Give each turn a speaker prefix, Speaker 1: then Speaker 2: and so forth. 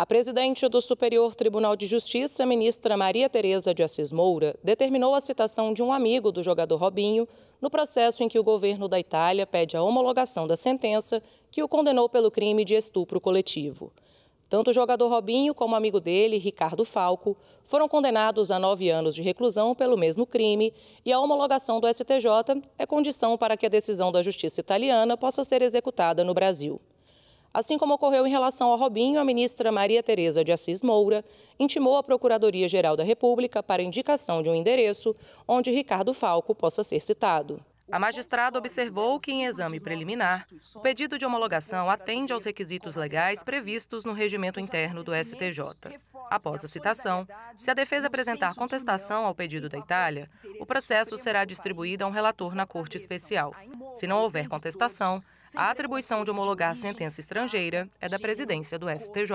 Speaker 1: A presidente do Superior Tribunal de Justiça, ministra Maria Tereza de Assis Moura, determinou a citação de um amigo do jogador Robinho no processo em que o governo da Itália pede a homologação da sentença que o condenou pelo crime de estupro coletivo. Tanto o jogador Robinho como o amigo dele, Ricardo Falco, foram condenados a nove anos de reclusão pelo mesmo crime e a homologação do STJ é condição para que a decisão da justiça italiana possa ser executada no Brasil. Assim como ocorreu em relação ao Robinho, a ministra Maria Tereza de Assis Moura intimou a Procuradoria-Geral da República para indicação de um endereço onde Ricardo Falco possa ser citado. A magistrada observou que, em exame preliminar, o pedido de homologação atende aos requisitos legais previstos no regimento interno do STJ. Após a citação, se a defesa apresentar contestação ao pedido da Itália, o processo será distribuído a um relator na Corte Especial. Se não houver contestação, a atribuição de homologar a sentença estrangeira é da presidência do STJ.